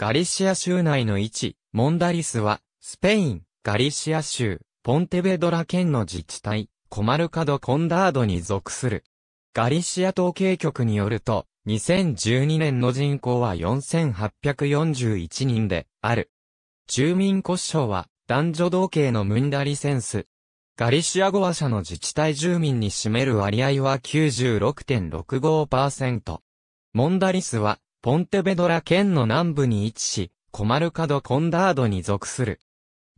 ガリシア州内の位置、モンダリスは、スペイン、ガリシア州、ポンテベドラ県の自治体、コマルカド・コンダードに属する。ガリシア統計局によると、2012年の人口は4841人で、ある。住民骨省は、男女同系のムンダリセンス。ガリシア語話者の自治体住民に占める割合は96.65%。モンダリスは、ポンテベドラ県の南部に位置し、コマルカド・コンダードに属する。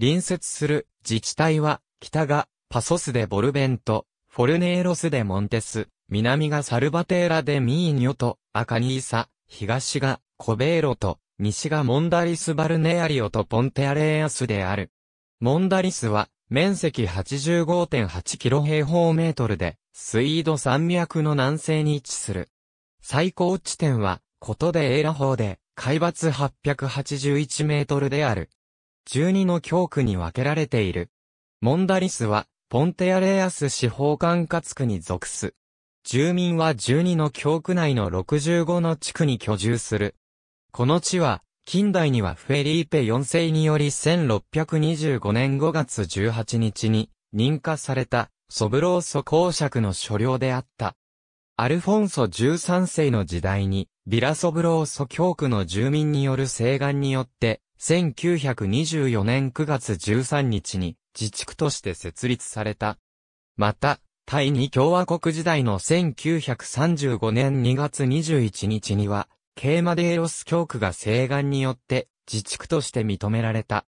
隣接する自治体は、北がパソスでボルベント、フォルネーロスでモンテス、南がサルバテーラでミーニョとアカニーサ、東がコベーロと、西がモンダリス・バルネアリオとポンテアレーアスである。モンダリスは、面積8 5 8キロ平方メートルで、スイード山脈の南西に位置する。最高地点は、ことでエラ法で、海抜881メートルである。12の教区に分けられている。モンダリスは、ポンテアレアス司法管轄区に属す。住民は12の教区内の65の地区に居住する。この地は、近代にはフェリーペ4世により1625年5月18日に認可されたソブローソ公爵の所領であった。アルフォンソ13世の時代にビラソブローソ教区の住民による請願によって、1924年9月13日に自治区として設立された。また、第二共和国時代の1935年2月21日には、ケーマデエロス教区が請願によって自治区として認められた。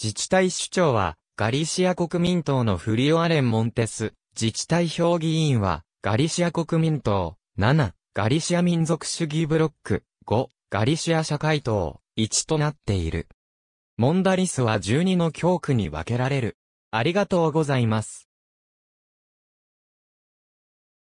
自治体首長は、ガリシア国民党のフリオアレン・モンテス、自治体評議員は、ガリシア国民党、7、ガリシア民族主義ブロック、5、ガリシア社会党、1となっている。モンダリスは12の教区に分けられる。ありがとうございます。